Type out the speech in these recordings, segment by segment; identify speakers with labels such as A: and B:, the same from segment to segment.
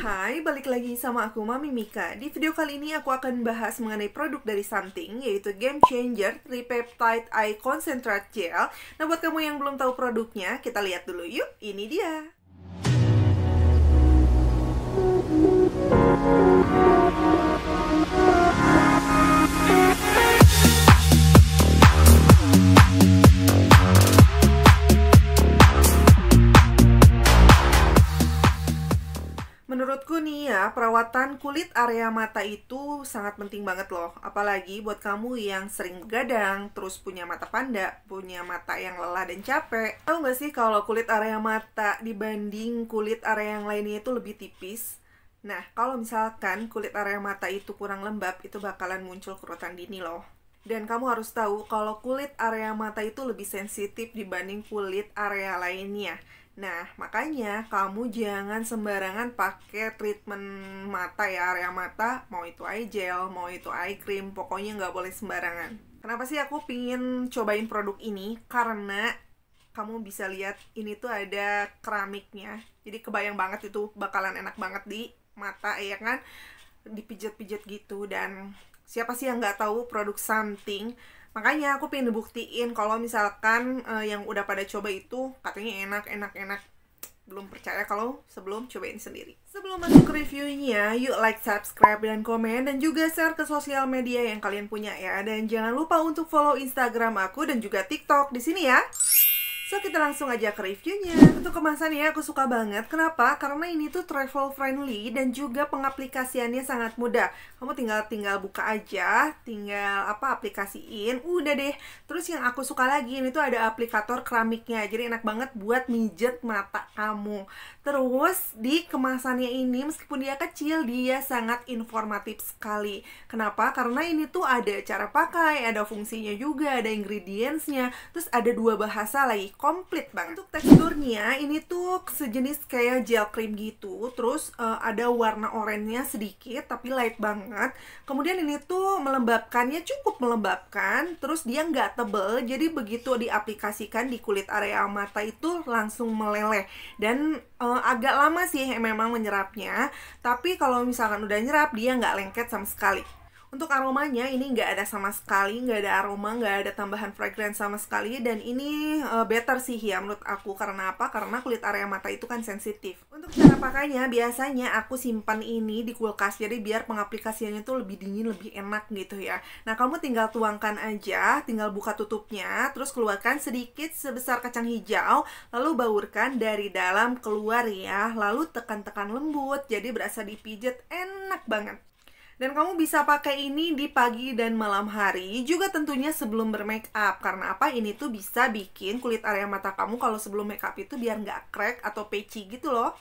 A: Hai, balik lagi sama aku Mami Mika. Di video kali ini aku akan bahas mengenai produk dari Something yaitu Game Changer Tripeptide Eye Concentrate Gel. Nah, buat kamu yang belum tahu produknya, kita lihat dulu yuk. Ini dia. menurutku nih ya, perawatan kulit area mata itu sangat penting banget loh. Apalagi buat kamu yang sering gadang, terus punya mata panda, punya mata yang lelah dan capek. Tahu nggak sih kalau kulit area mata dibanding kulit area yang lainnya itu lebih tipis? Nah, kalau misalkan kulit area mata itu kurang lembab, itu bakalan muncul kerutan dini loh. Dan kamu harus tahu kalau kulit area mata itu lebih sensitif dibanding kulit area lainnya. Nah, makanya kamu jangan sembarangan pakai treatment mata ya, area mata, mau itu eye gel, mau itu eye cream, pokoknya nggak boleh sembarangan. Kenapa sih aku pingin cobain produk ini? Karena kamu bisa lihat ini tuh ada keramiknya. Jadi kebayang banget itu bakalan enak banget di mata ya kan, dipijat pijat gitu dan siapa sih yang nggak tahu produk something makanya aku pengen buktiin kalau misalkan uh, yang udah pada coba itu katanya enak enak enak belum percaya kalau sebelum cobain sendiri. Sebelum masuk ke reviewnya, yuk like, subscribe, dan komen, dan juga share ke sosial media yang kalian punya ya. Dan jangan lupa untuk follow Instagram aku dan juga TikTok di sini ya. So kita langsung aja ke reviewnya Untuk kemasannya aku suka banget Kenapa? Karena ini tuh travel friendly Dan juga pengaplikasiannya sangat mudah Kamu tinggal-tinggal buka aja Tinggal apa aplikasiin Udah deh Terus yang aku suka lagi Ini tuh ada aplikator keramiknya Jadi enak banget buat mijet mata kamu Terus di kemasannya ini Meskipun dia kecil Dia sangat informatif sekali Kenapa? Karena ini tuh ada cara pakai Ada fungsinya juga Ada ingredientsnya Terus ada dua bahasa lagi komplit banget. Untuk teksturnya ini tuh sejenis kayak gel cream gitu. Terus uh, ada warna oranye sedikit tapi light banget. Kemudian ini tuh melembabkannya cukup melembabkan. Terus dia nggak tebel. Jadi begitu diaplikasikan di kulit area mata itu langsung meleleh. Dan uh, agak lama sih memang menyerapnya. Tapi kalau misalkan udah nyerap dia nggak lengket sama sekali. Untuk aromanya ini nggak ada sama sekali, nggak ada aroma, nggak ada tambahan fragrance sama sekali dan ini uh, better sih ya menurut aku karena apa? Karena kulit area mata itu kan sensitif. Untuk cara pakainya biasanya aku simpan ini di kulkas jadi biar pengaplikasiannya tuh lebih dingin, lebih enak gitu ya. Nah, kamu tinggal tuangkan aja, tinggal buka tutupnya, terus keluarkan sedikit sebesar kacang hijau, lalu baurkan dari dalam keluar ya, lalu tekan-tekan lembut jadi berasa dipijet enak banget. Dan kamu bisa pakai ini di pagi dan malam hari, juga tentunya sebelum bermake up. Karena apa? Ini tuh bisa bikin kulit area mata kamu kalau sebelum make up itu biar nggak crack atau peci gitu loh.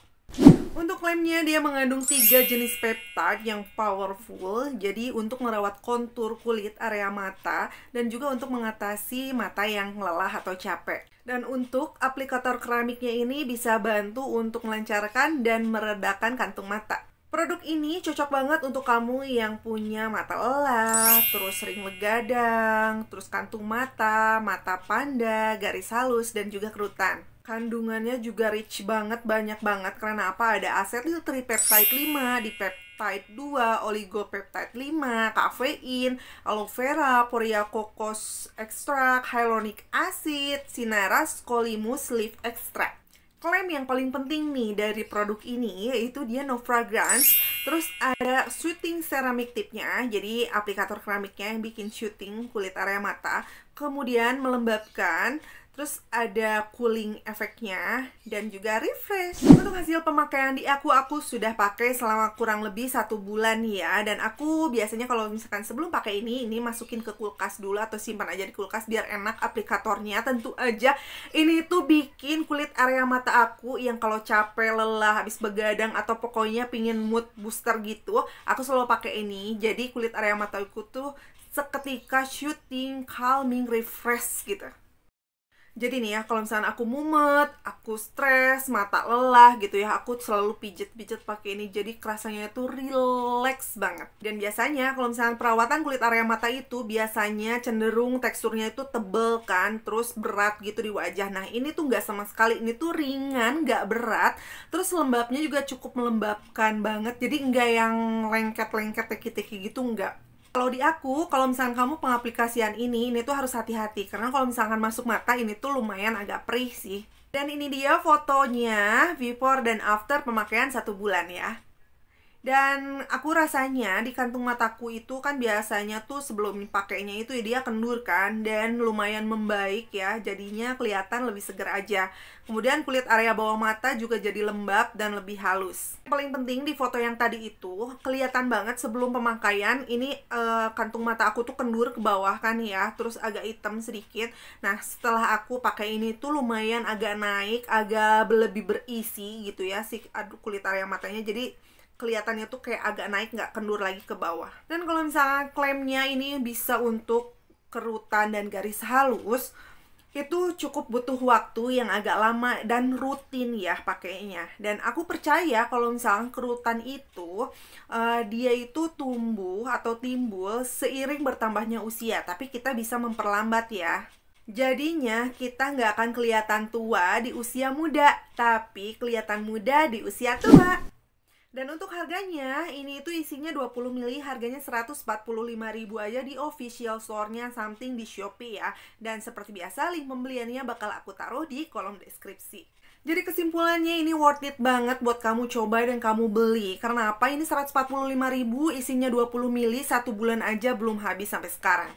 A: Untuk lemnya dia mengandung tiga jenis peptide yang powerful Jadi untuk merawat kontur kulit area mata Dan juga untuk mengatasi mata yang lelah atau capek Dan untuk aplikator keramiknya ini bisa bantu untuk melancarkan dan meredakan kantung mata Produk ini cocok banget untuk kamu yang punya mata lelah, terus sering legadang, terus kantung mata, mata panda, garis halus, dan juga kerutan. Kandungannya juga rich banget, banyak banget karena apa? Ada asetil tripeptide 5, di peptide 2, oligopeptide 5, kafein, aloe vera, poria kokos extract, hyaluronic acid, sinaras, colimus leaf extract klaim yang paling penting nih dari produk ini yaitu dia no fragrance terus ada shooting ceramic tipnya jadi aplikator keramiknya yang bikin shooting kulit area mata kemudian melembabkan Terus ada cooling efeknya dan juga refresh. Untuk hasil pemakaian di aku, aku sudah pakai selama kurang lebih satu bulan ya. Dan aku biasanya kalau misalkan sebelum pakai ini, ini masukin ke kulkas dulu atau simpan aja di kulkas biar enak aplikatornya. Tentu aja ini tuh bikin kulit area mata aku yang kalau capek, lelah, habis begadang atau pokoknya pingin mood booster gitu, aku selalu pakai ini. Jadi kulit area mata aku tuh seketika shooting, calming, refresh gitu jadi nih ya kalau misalnya aku mumet aku stres mata lelah gitu ya aku selalu pijet-pijet pakai ini jadi kerasanya itu relax banget dan biasanya kalau misalnya perawatan kulit area mata itu biasanya cenderung teksturnya itu tebel kan terus berat gitu di wajah nah ini tuh nggak sama sekali ini tuh ringan nggak berat terus lembabnya juga cukup melembabkan banget jadi nggak yang lengket-lengket teki-teki gitu nggak kalau di aku, kalau misalkan kamu pengaplikasian ini, ini tuh harus hati-hati karena kalau misalkan masuk mata ini tuh lumayan agak perih sih. Dan ini dia fotonya before dan after pemakaian satu bulan ya dan aku rasanya di kantung mataku itu kan biasanya tuh sebelum pakainya itu ya dia kendur kan dan lumayan membaik ya jadinya kelihatan lebih seger aja kemudian kulit area bawah mata juga jadi lembab dan lebih halus yang paling penting di foto yang tadi itu kelihatan banget sebelum pemakaian ini uh, kantung mata aku tuh kendur ke bawah kan ya terus agak hitam sedikit nah setelah aku pakai ini tuh lumayan agak naik agak lebih berisi gitu ya si kulit area matanya jadi kelihatannya tuh kayak agak naik nggak kendur lagi ke bawah. Dan kalau misalnya klaimnya ini bisa untuk kerutan dan garis halus, itu cukup butuh waktu yang agak lama dan rutin ya pakainya. Dan aku percaya kalau misalnya kerutan itu uh, dia itu tumbuh atau timbul seiring bertambahnya usia, tapi kita bisa memperlambat ya. Jadinya kita nggak akan kelihatan tua di usia muda, tapi kelihatan muda di usia tua. Dan untuk harganya, ini itu isinya 20 mili, harganya ribu aja di official store-nya something di Shopee ya. Dan seperti biasa, link pembeliannya bakal aku taruh di kolom deskripsi. Jadi kesimpulannya ini worth it banget buat kamu coba dan kamu beli. Karena apa? Ini ribu, isinya 20 mili, satu bulan aja belum habis sampai sekarang.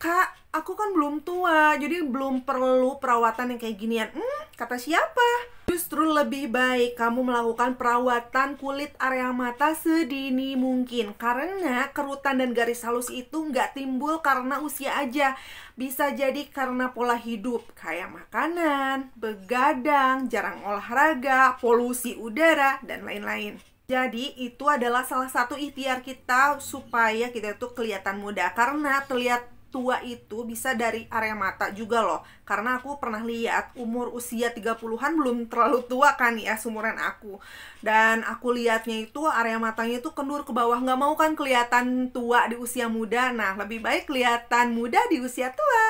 A: Kak, aku kan belum tua, jadi belum perlu perawatan yang kayak ginian. Hmm, kata siapa? justru lebih baik kamu melakukan perawatan kulit area mata sedini mungkin karena kerutan dan garis halus itu nggak timbul karena usia aja bisa jadi karena pola hidup kayak makanan, begadang, jarang olahraga, polusi udara, dan lain-lain. Jadi itu adalah salah satu ikhtiar kita supaya kita itu kelihatan muda karena terlihat tua itu bisa dari area mata juga loh. Karena aku pernah lihat umur usia 30-an belum terlalu tua kan ya sumuran aku. Dan aku lihatnya itu area matanya itu kendur ke bawah. Nggak mau kan kelihatan tua di usia muda. Nah, lebih baik kelihatan muda di usia tua.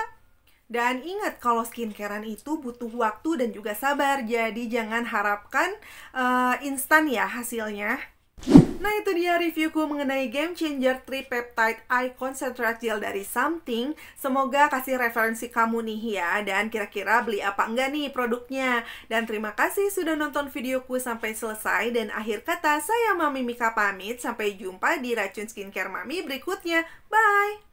A: Dan ingat kalau skincarean itu butuh waktu dan juga sabar. Jadi jangan harapkan uh, instan ya hasilnya. Nah itu dia reviewku mengenai Game Changer Tripeptide Eye Concentrate Gel dari Something. Semoga kasih referensi kamu nih ya dan kira-kira beli apa enggak nih produknya. Dan terima kasih sudah nonton videoku sampai selesai dan akhir kata saya Mami Mika pamit. Sampai jumpa di racun skincare Mami berikutnya. Bye!